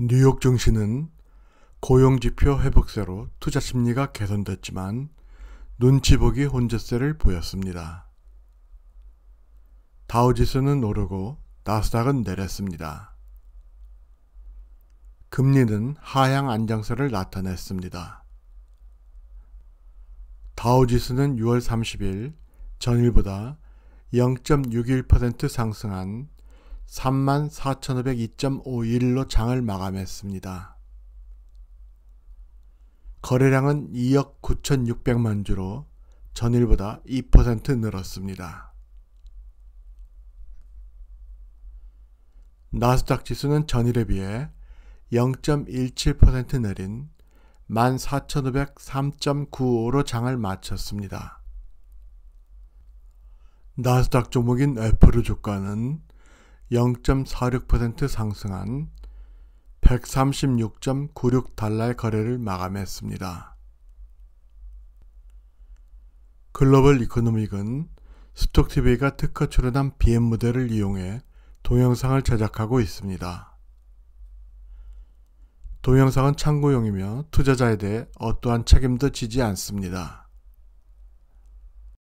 뉴욕 증시는 고용지표 회복세로 투자 심리가 개선됐지만 눈치 보기 혼재세를 보였습니다. 다우지수는 오르고 나스닥은 내렸습니다. 금리는 하향 안정세를 나타냈습니다. 다우지수는 6월 30일 전일보다 0.61% 상승한 34,502.51로 장을 마감했습니다. 거래량은 2억 9,600만 주로 전일보다 2% 늘었습니다. 나스닥 지수는 전일에 비해 0.17% 내린 14,503.95로 장을 마쳤습니다. 나스닥 종목인 애플의 주가는 0.46% 상승한 136.96달러의 거래를 마감했습니다. 글로벌 이코노믹은 스톡TV가 특허 출연한 BM 모델을 이용해 동영상을 제작하고 있습니다. 동영상은 참고용이며 투자자에 대해 어떠한 책임도 지지 않습니다.